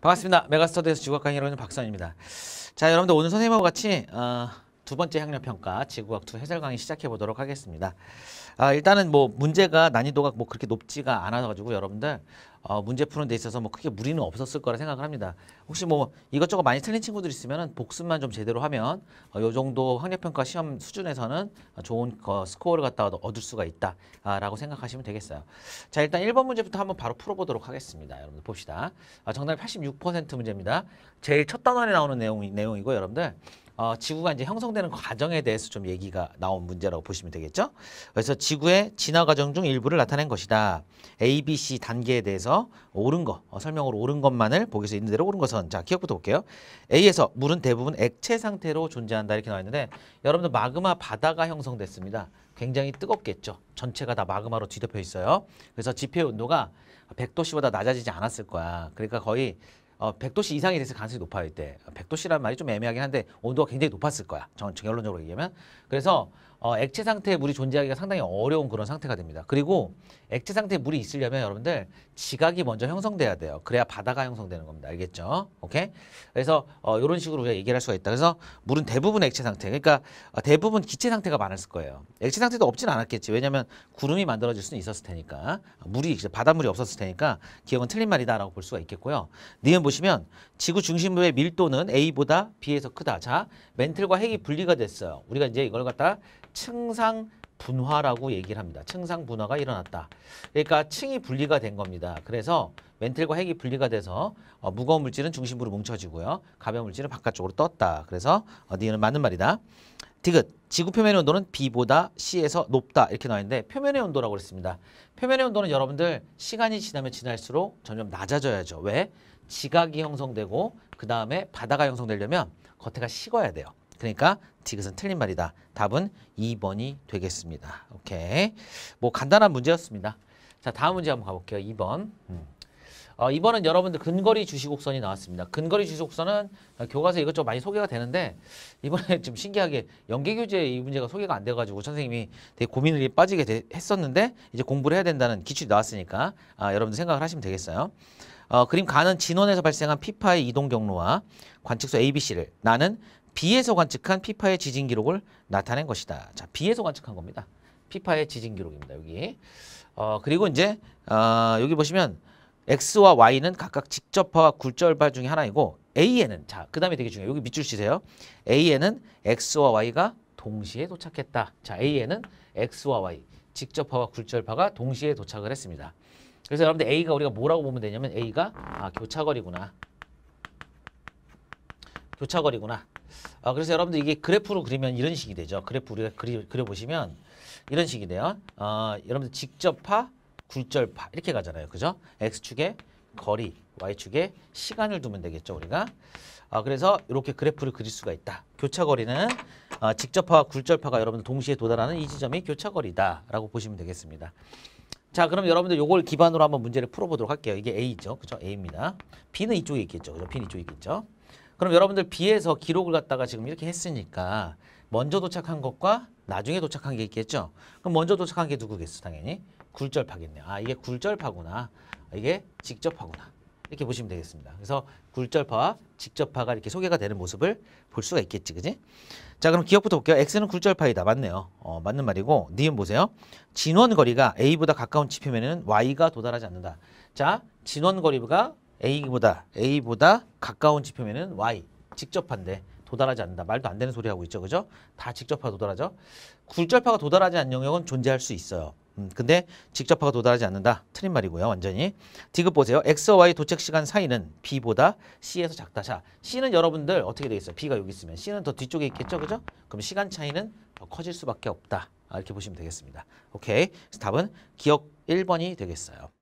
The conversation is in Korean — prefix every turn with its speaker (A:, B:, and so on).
A: 반갑습니다. 메가스터디에서 지구학강 여러분 박선입니다. 자, 여러분들 오늘 선생님하고 같이 어, 두 번째 학력 평가 지구학투 해설 강의 시작해 보도록 하겠습니다. 아, 일단은 뭐 문제가 난이도가 뭐 그렇게 높지가 않아 가지고 여러분들 어, 문제 푸는 데 있어서 뭐 크게 무리는 없었을 거라 생각을 합니다. 혹시 뭐 이것저것 많이 틀린 친구들 있으면 복습만 좀 제대로 하면 어, 요 정도 학력평가 시험 수준에서는 좋은 거, 스코어를 갖다 가 얻을 수가 있다라고 아, 생각하시면 되겠어요. 자 일단 1번 문제부터 한번 바로 풀어보도록 하겠습니다. 여러분들 봅시다. 아, 정답 86% 문제입니다. 제일 첫 단원에 나오는 내용이, 내용이고 여러분들 어, 지구가 이제 형성되는 과정에 대해서 좀 얘기가 나온 문제라고 보시면 되겠죠. 그래서 지구의 진화 과정 중 일부를 나타낸 것이다. A, B, C 단계에 대해서 옳은 거, 어, 설명으로 옳은 것만을 보기에서 있는 대로 옳은 것은 자 기억부터 볼게요. A에서 물은 대부분 액체 상태로 존재한다 이렇게 나와 있는데 여러분들 마그마 바다가 형성됐습니다. 굉장히 뜨겁겠죠. 전체가 다 마그마로 뒤덮여 있어요. 그래서 지표 온도가 100도씨보다 낮아지지 않았을 거야. 그러니까 거의 어, 100도씨 이상이 됐을 가능성이 높아요 이때 100도씨란 말이 좀 애매하긴 한데 온도가 굉장히 높았을 거야 정, 결론적으로 얘기하면 그래서 어, 액체 상태의 물이 존재하기가 상당히 어려운 그런 상태가 됩니다 그리고 액체 상태의 물이 있으려면 여러분들 지각이 먼저 형성돼야 돼요 그래야 바다가 형성되는 겁니다 알겠죠 오케이 그래서 어, 이런 식으로 우리가 얘기를 할 수가 있다 그래서 물은 대부분 액체 상태 그러니까 어, 대부분 기체 상태가 많았을 거예요 액체 상태도 없진 않았겠지 왜냐면 구름이 만들어질 수는 있었을 테니까 물이 바닷물이 없었을 테니까 기억은 틀린 말이다라고 볼 수가 있겠고요 니은 보시면 지구 중심부의 밀도는 A보다 B에서 크다. 자, 멘틀과 핵이 분리가 됐어요. 우리가 이제 이걸 갖다 층상 분화라고 얘기를 합니다. 층상 분화가 일어났다. 그러니까 층이 분리가 된 겁니다. 그래서 멘틀과 핵이 분리가 돼서 어, 무거운 물질은 중심부로 뭉쳐지고요. 가벼운 물질은 바깥쪽으로 떴다. 그래서 어디는 에 맞는 말이다. 디귿 지구 표면의 온도는 B보다 C에서 높다 이렇게 나와 있는데 표면의 온도라고 그랬습니다. 표면의 온도는 여러분들 시간이 지나면 지날수록 점점 낮아져야죠. 왜? 지각이 형성되고 그 다음에 바다가 형성되려면 겉에가 식어야 돼요. 그러니까 디귿은 틀린 말이다. 답은 2번이 되겠습니다. 오케이. 뭐 간단한 문제였습니다. 자 다음 문제 한번 가볼게요. 2번. 음. 어, 이번엔 여러분들 근거리 주시곡선이 나왔습니다. 근거리 주시곡선은 교과서 이것저것 많이 소개가 되는데 이번에 좀 신기하게 연계교재 이 문제가 소개가 안 돼가지고 선생님이 되게 고민을 빠지게 되, 했었는데 이제 공부를 해야 된다는 기출이 나왔으니까 아, 여러분들 생각을 하시면 되겠어요. 어, 그림 가는 진원에서 발생한 피파의 이동 경로와 관측소 ABC를 나는 B에서 관측한 피파의 지진 기록을 나타낸 것이다. 자, B에서 관측한 겁니다. 피파의 지진 기록입니다. 여기. 어, 그리고 이제 어, 여기 보시면 x와 y는 각각 직접화와 굴절파 중에 하나이고 a에는 자, 그다음에 되게 중요해요. 여기 밑줄 치세요. a에는 x와 y가 동시에 도착했다. 자, a에는 x와 y 직접화와 굴절파가 동시에 도착을 했습니다. 그래서 여러분들 a가 우리가 뭐라고 보면 되냐면 a가 아, 교차거리구나. 교차거리구나. 아, 그래서 여러분들 이게 그래프로 그리면 이런 식이 되죠. 그래프 우리가 그리, 그려보시면 이런 식이 돼요. 아, 여러분들 직접화 굴절 파 이렇게 가잖아요. 그죠? X축에 거리, Y축에 시간을 두면 되겠죠. 우리가. 아, 그래서 이렇게 그래프를 그릴 수가 있다. 교차거리는 아, 어, 직접파와 굴절파가 여러분들 동시에 도달하는 이 지점이 교차거리다라고 보시면 되겠습니다. 자, 그럼 여러분들 요걸 기반으로 한번 문제를 풀어보도록 할게요. 이게 A죠. 그죠? A입니다. B는 이쪽에 있겠죠. 그죠? B는 이쪽에 있겠죠. 그럼 여러분들 B에서 기록을 갖다가 지금 이렇게 했으니까 먼저 도착한 것과 나중에 도착한 게 있겠죠. 그럼 먼저 도착한 게 누구겠어, 당연히? 굴절파겠네요. 아 이게 굴절파구나. 이게 직접파구나. 이렇게 보시면 되겠습니다. 그래서 굴절파와 직접파가 이렇게 소개가 되는 모습을 볼 수가 있겠지, 그지? 자, 그럼 기억부터 볼게요. X는 굴절파이다. 맞네요. 어, 맞는 말이고, 니은 보세요. 진원거리가 A보다 가까운 지표면은 Y가 도달하지 않는다. 자, 진원거리가 A보다, A보다 가까운 지표면은 Y, 직접파인데 도달하지 않는다. 말도 안 되는 소리 하고 있죠, 그죠? 다 직접파 도달하죠? 굴절파가 도달하지 않는 영역은 존재할 수 있어요. 음, 근데 직접화가 도달하지 않는다. 틀린 말이고요. 완전히. 디귿 보세요. X와 Y 도착 시간 사이는 B보다 C에서 작다. 자, C는 여러분들 어떻게 되겠어요? B가 여기 있으면 C는 더 뒤쪽에 있겠죠? 그죠? 그럼 시간 차이는 더 커질 수밖에 없다. 아, 이렇게 보시면 되겠습니다. 오케이. 답은 기억 1번이 되겠어요.